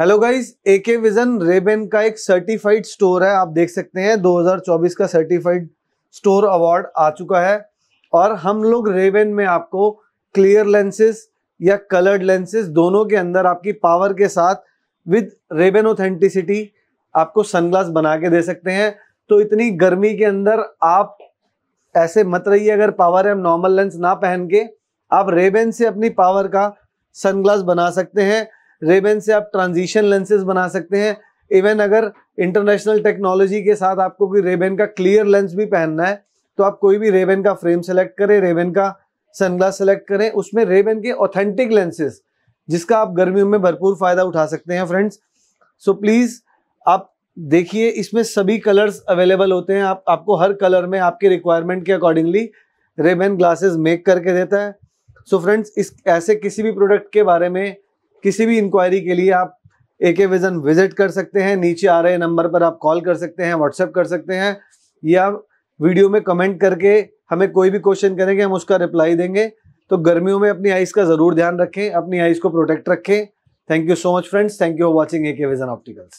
hello guys A K vision Ray-Ban का एक certified store है आप देख सकते हैं 2024 का सर्टिफाइड स्टोर अवार्ड आ चुका है और हम लोग रेबेन में आपको क्लियर लेंसेज या कलर्ड लेंसेज दोनों के अंदर आपकी पावर के साथ विद रेबेन ऑथेंटिसिटी आपको सनग्लास बना के दे सकते हैं तो इतनी गर्मी के अंदर आप ऐसे मत रहिए अगर पावर है नॉर्मल लेंस ना पहन के आप रेबेन से अपनी पावर का सनग्लास बना सकते हैं रेबेन से आप ट्रांजिशन लेंसेज बना सकते हैं इवन अगर इंटरनेशनल टेक्नोलॉजी के साथ आपको कोई रेबेन का क्लियर लेंस भी पहनना है तो आप कोई भी रेबेन का फ्रेम सेलेक्ट करें रेबेन का सनग्लास सेलेक्ट करें उसमें रेबेन के ऑथेंटिक लेंसेज जिसका आप गर्मियों में भरपूर फ़ायदा उठा सकते हैं फ्रेंड्स सो प्लीज़ आप देखिए इसमें सभी कलर्स अवेलेबल होते हैं आप आपको हर कलर में आपके रिक्वायरमेंट के अकॉर्डिंगली रेबेन ग्लासेस मेक करके देता है सो so फ्रेंड्स इस ऐसे किसी भी प्रोडक्ट के बारे में किसी भी इंक्वायरी के लिए आप ए के विजन विजिट कर सकते हैं नीचे आ रहे नंबर पर आप कॉल कर सकते हैं व्हाट्सएप कर सकते हैं या वीडियो में कमेंट करके हमें कोई भी क्वेश्चन करेंगे हम उसका रिप्लाई देंगे तो गर्मियों में अपनी आइज़ का ज़रूर ध्यान रखें अपनी आइज़ को प्रोटेक्ट रखें thank you so much friends thank you for watching A K vision opticals